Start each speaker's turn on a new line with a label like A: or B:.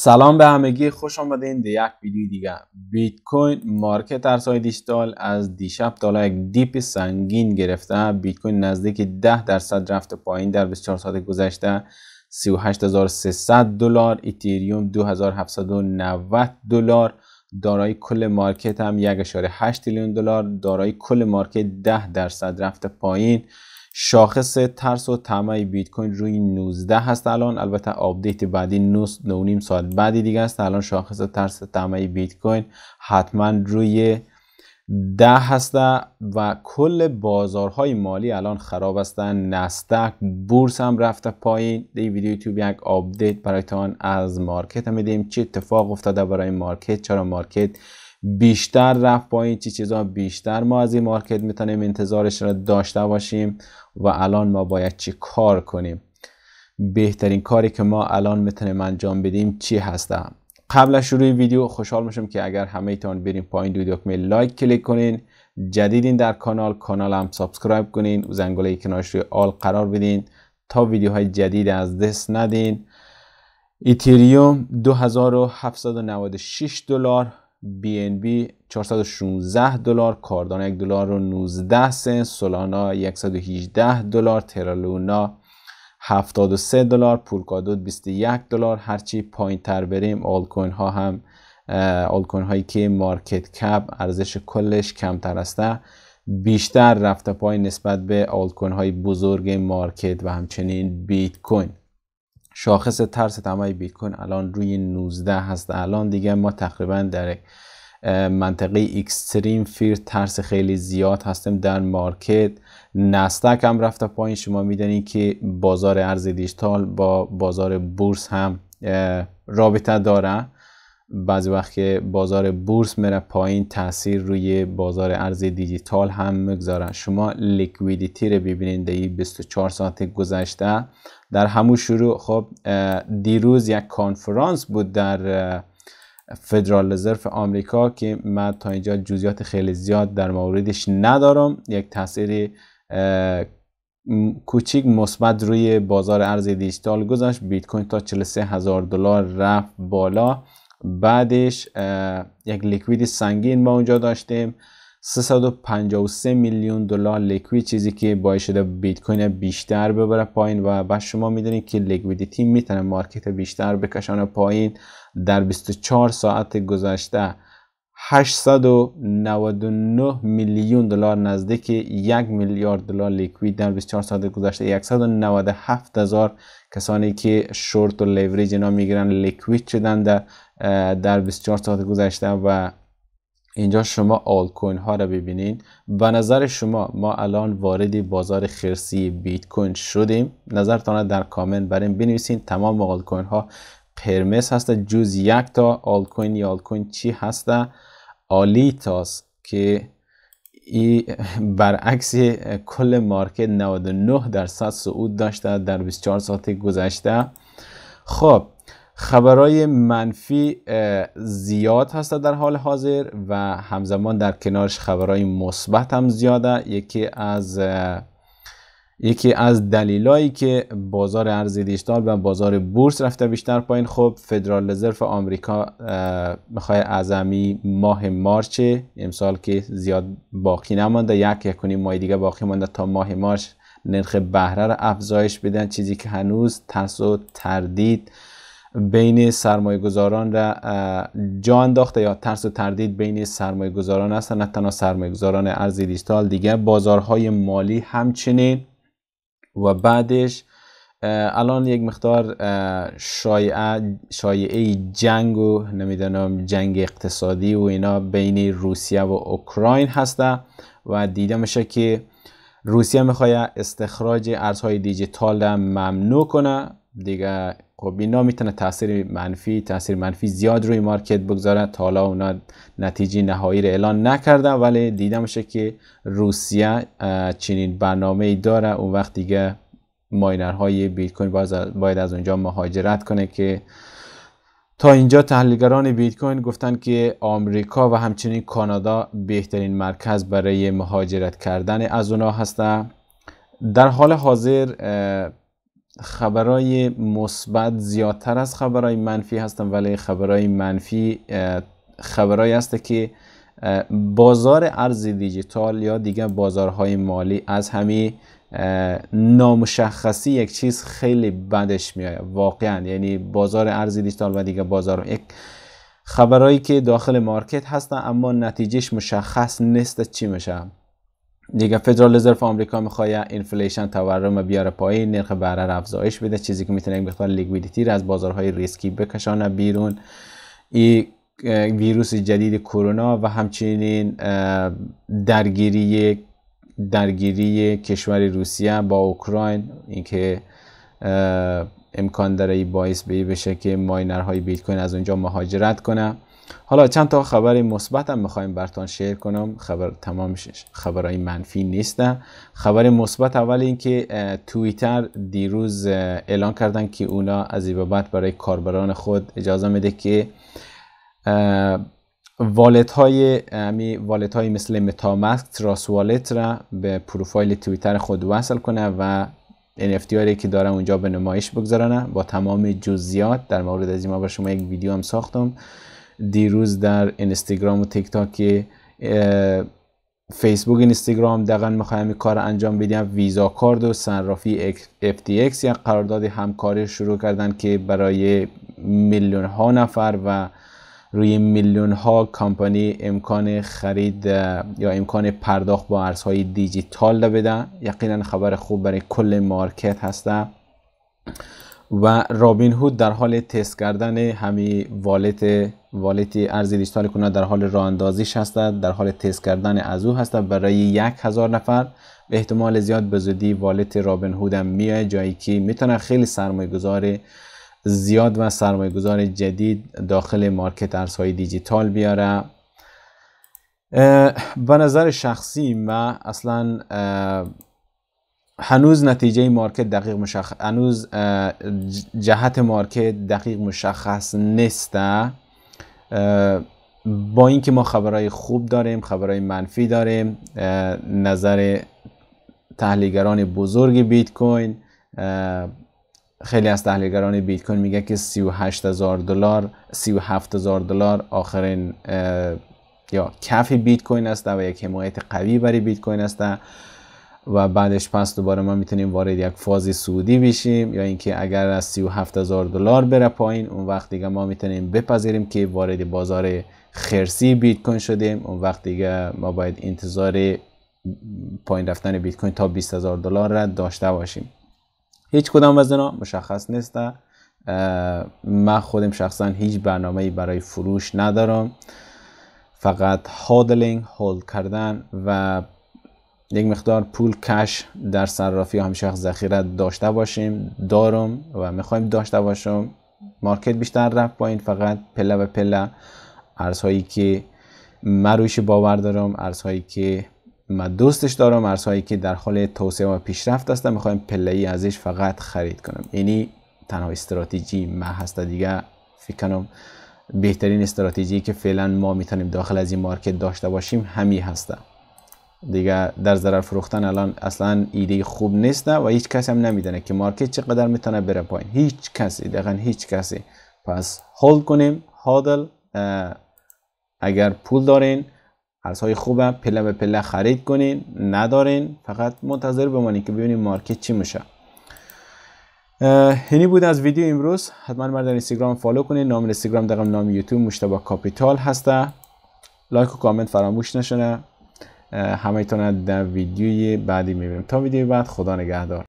A: سلام به همگی خوش آمدین به یک ویدیو دیگه بیت کوین مارکت ارزهای دیجیتال از دیشب تا یک دیپ سنگین گرفته بیت کوین نزدیک 10 درصد رفت پایین در 24 ساعت گذشته 38300 دلار اتریوم 2790 دلار دارایی کل مارکت هم 1.8 تریلیون دلار دارایی کل مارکت 10 درصد رفت پایین شاخص ترس و طمع بیت کوین روی 19 هست الان البته آپدیت بعدی 9 ساعت بعدی دیگه است الان شاخص ترس طمع بیت کوین حتما روی 10 هسته و کل بازارهای مالی الان خراب هستن نستک بورس هم رفته پایین دی ویدیو یوتیوب یک آپدیت برایتان از مارکت هم میدیم چه اتفاق افتاده برای مارکت چرا مارکت بیشتر رفت پایین چی چیزا بیشتر ما از این مارکت میتونیم انتظارش را داشته باشیم و الان ما باید چی کار کنیم بهترین کاری که ما الان میتونیم انجام بدیم چی هسته قبل از شروع ویدیو خوشحال میشم که اگر همه تان بریم پایین دو دکمه لایک کلیک کنین جدیدین در کانال کانال هم سابسکرایب کنین و زنگوله کنارش روی آل قرار بدین تا ویدیوهای جدید از دست ندین ایتریوم 2796 دلار BNB 416 دلار، کاردان 1 دلار و 19 سنت، سولانا 118 دلار، ترالونا 73 دلار، پولکادوت 21 دلار. هرچی پایین تر بریم آل کوین ها هم آل کوین هایی که مارکت کپ ارزش کلش کمتر هسته بیشتر رفته پایین نسبت به آل کوین های بزرگ مارکت و همچنین بیت کوین شاخص ترس تمای بیت کوین الان روی 19 هست الان دیگه ما تقریبا در منطقه اکستریم فیر ترس خیلی زیاد هستیم در مارکت نستک هم رفته پایین شما میدانید که بازار ارز دیجیتال با بازار بورس هم رابطه داره بعضی وقت که بازار بورس میره پایین تاثیر روی بازار ارز دیجیتال هم میگذاره شما لیکویدیتی رو ببینید در 24 ساعت گذشته در همون شروع خب دیروز یک کانفرانس بود در فدرال رزرو آمریکا که من تا اینجا جزئیات خیلی زیاد در موردش ندارم یک تاثیر کوچیک مثبت روی بازار ارز دیجیتال گذاشت بیت کوین تا 43 هزار دلار رفت بالا بعدش یک لیکوید سنگین ما اونجا داشتیم 353 میلیون دلار لیکوید چیزی که باعث شده بیت کوین بیشتر ببره پایین و بعد شما میدونید که لیکویدیتی میتونه مارکت بیشتر بکشانه پایین در 24 ساعت گذشته 899 میلیون دلار نزدیک یک میلیارد دلار لیکوید در 24 ساعت گذشته 197 هزار کسانی که شورت و لیوریج اینا میگیرن لیکوید شدن در در 24 ساعت گذشته و اینجا شما آل کوین ها را ببینید به نظر شما ما الان وارد بازار خرسی بیت کوین شدیم نظرتان در کامنت بریم بنویسین تمام آل کوین ها قرمز هسته جز یک تا آل کوین یا آل کوین چی هسته تاس که ای برعکس کل مارکت 99 درصد صعود داشته در 24 ساعت گذشته خب خبرهای منفی زیاد هست در حال حاضر و همزمان در کنارش خبرهای مثبت هم زیاده یکی از یکی از دلایلی که بازار ارز دیجیتال و بازار بورس رفته بیشتر پایین خب فدرال رزرو آمریکا میخوای اعظمی ماه مارچ امسال که زیاد باقی نمانده یک یک ماه دیگه باقی مانده تا ماه مارچ نرخ بهره را افزایش بدن چیزی که هنوز ترس و تردید بین سرمایه گذاران را جا انداخته یا ترس و تردید بین سرمایه گذاران است نه تنها سرمایه گذاران ارز دیجیتال دیگه بازارهای مالی همچنین و بعدش الان یک مقدار شایعه شایعه جنگ و نمیدانم جنگ اقتصادی و اینا بین روسیه و اوکراین هسته و دیده میشه که روسیه میخواید استخراج ارزهای دیجیتال را ممنوع کنه دیگه خب اینا میتونه تاثیر منفی تاثیر منفی زیاد روی مارکت بگذاره تا حالا اونا نتیجه نهایی رو اعلان نکردن ولی دیدم میشه که روسیه چنین برنامه ای داره اون وقت دیگه ماینر های بیت کوین باید از اونجا مهاجرت کنه که تا اینجا تحلیلگران بیت کوین گفتن که آمریکا و همچنین کانادا بهترین مرکز برای مهاجرت کردن از اونا هستن در حال حاضر خبرهای مثبت زیادتر از خبرهای منفی هستن ولی خبرهای منفی خبرایی هست که بازار ارز دیجیتال یا دیگه بازارهای مالی از همه نامشخصی یک چیز خیلی بدش میاد واقعا یعنی بازار ارز دیجیتال و دیگه بازار یک خبرایی که داخل مارکت هستن اما نتیجهش مشخص نیست چی میشه دیگه فدرال رزرو آمریکا میخواه اینفلیشن تورم بیاره پایین نرخ بهره را افزایش بده چیزی که میتونه یک مقدار لیکویدیتی را از بازارهای ریسکی بکشانه بیرون این ویروس جدید کرونا و همچنین درگیری درگیری کشور روسیه با اوکراین اینکه امکان داره ای باعث به بشه که ماینرهای بیت کوین از اونجا مهاجرت کنه حالا چند تا خبر هم میخوایم برتان شیر کنم خبر تمام خبرهای منفی نیستن خبر مثبت اول اینکه توییتر دیروز اعلان کردن که اونا از این برای کاربران خود اجازه میده که والت های یعنی والت های مثل متامسک تراس والت را به پروفایل توییتر خود وصل کنه و NFT هایی که دارن اونجا به نمایش بگذارن با تمام جزیات در مورد از این ما شما یک ویدیو هم ساختم دیروز در اینستاگرام و تیک تاک فیسبوک اینستاگرام دقیقا میخوایم کار انجام بدیم ویزا کارد و صرافی FTX یا قرارداد همکاری شروع کردن که برای میلیون ها نفر و روی میلیون ها کمپانی امکان خرید یا امکان پرداخت با ارزهای دیجیتال بدن یقینا خبر خوب برای کل مارکت هسته و رابین هود در حال تست کردن همی والت والتی ارز دیجیتال کنه در حال راه اندازیش در حال تست کردن از او هست برای یک هزار نفر به احتمال زیاد به زودی والت رابین هود هم میای جایی که میتونه خیلی سرمایه گذار زیاد و سرمایه گذار جدید داخل مارکت ارزهای دیجیتال بیاره به نظر شخصی من اصلا هنوز نتیجه مارکت دقیق مشخص هنوز جهت مارکت دقیق مشخص نیست با اینکه ما خبرهای خوب داریم خبرهای منفی داریم نظر تحلیلگران بزرگ بیت کوین خیلی از تحلیلگران بیت کوین میگه که 38000 دلار 37000 دلار آخرین یا کف بیت کوین است و یک حمایت قوی برای بیت کوین است و بعدش پس دوباره ما میتونیم وارد یک فاز سعودی بشیم یا اینکه اگر از 37000 دلار بره پایین اون وقت دیگه ما میتونیم بپذیریم که وارد بازار خرسی بیت کوین شدیم اون وقت دیگه ما باید انتظار پایین رفتن بیت کوین تا 20000 دلار را داشته باشیم هیچ کدام از اینا مشخص نیست من خودم شخصا هیچ برنامه برای فروش ندارم فقط هودلینگ هولد کردن و یک مقدار پول کش در صرافی همیشه ذخیره داشته باشیم دارم و میخوایم داشته باشم مارکت بیشتر رفت این فقط پله و پله ارزهایی که من رویش باور دارم ارزهایی که من دوستش دارم ارزهایی که در حال توسعه و پیشرفت هستم میخوایم پله ای ازش فقط خرید کنم یعنی تنها استراتژی ما هست دیگه فکر کنم بهترین استراتژی که فعلا ما میتونیم داخل از این مارکت داشته باشیم همین هستم دیگه در ضرر فروختن الان اصلا ایده خوب نیست و هیچ کسی هم نمیدونه که مارکت چقدر میتونه بره پایین هیچ کسی دقیقا هیچ کسی پس هولد کنیم هادل اگر پول دارین ارزهای خوبه پله به پله خرید کنین ندارین فقط منتظر بمانید که ببینیم مارکت چی میشه اینی بود از ویدیو امروز حتما مرا در اینستاگرام فالو کنین نام اینستاگرام دقیقا نام یوتیوب مشتبه کاپیتال هسته لایک و کامنت فراموش نشه. همه در ویدیوی بعدی میبینیم تا ویدیوی بعد خدا نگهدار